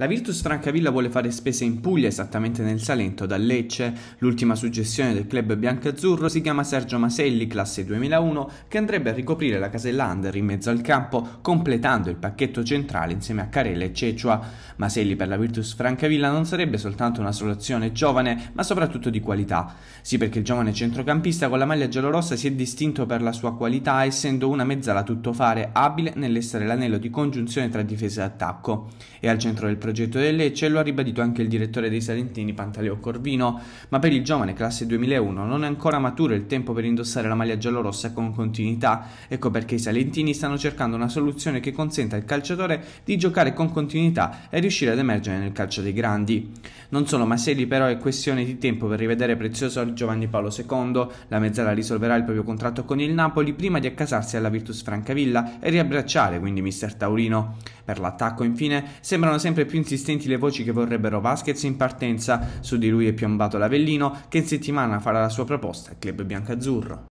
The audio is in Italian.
La Virtus Francavilla vuole fare spese in Puglia, esattamente nel Salento, da Lecce. L'ultima suggestione del club biancazzurro si chiama Sergio Maselli, classe 2001, che andrebbe a ricoprire la casella under in mezzo al campo, completando il pacchetto centrale insieme a Carella e Cecua. Maselli per la Virtus Francavilla non sarebbe soltanto una soluzione giovane, ma soprattutto di qualità. Sì, perché il giovane centrocampista con la maglia giallorossa si è distinto per la sua qualità, essendo una mezzala tuttofare, abile nell'essere l'anello di congiunzione tra difesa e attacco. E al centro del progetto progetto del Lecce, lo ha ribadito anche il direttore dei Salentini Pantaleo Corvino, ma per il giovane classe 2001 non è ancora maturo il tempo per indossare la maglia giallorossa con continuità, ecco perché i Salentini stanno cercando una soluzione che consenta al calciatore di giocare con continuità e riuscire ad emergere nel calcio dei grandi. Non solo Maselli però è questione di tempo per rivedere prezioso Giovanni Paolo II, la mezzala risolverà il proprio contratto con il Napoli prima di accasarsi alla Virtus Francavilla e riabbracciare quindi mister Taurino. Per l'attacco infine sembrano sempre più insistenti le voci che vorrebbero Vasquez in partenza, su di lui è piombato l'Avellino che in settimana farà la sua proposta al club biancazzurro.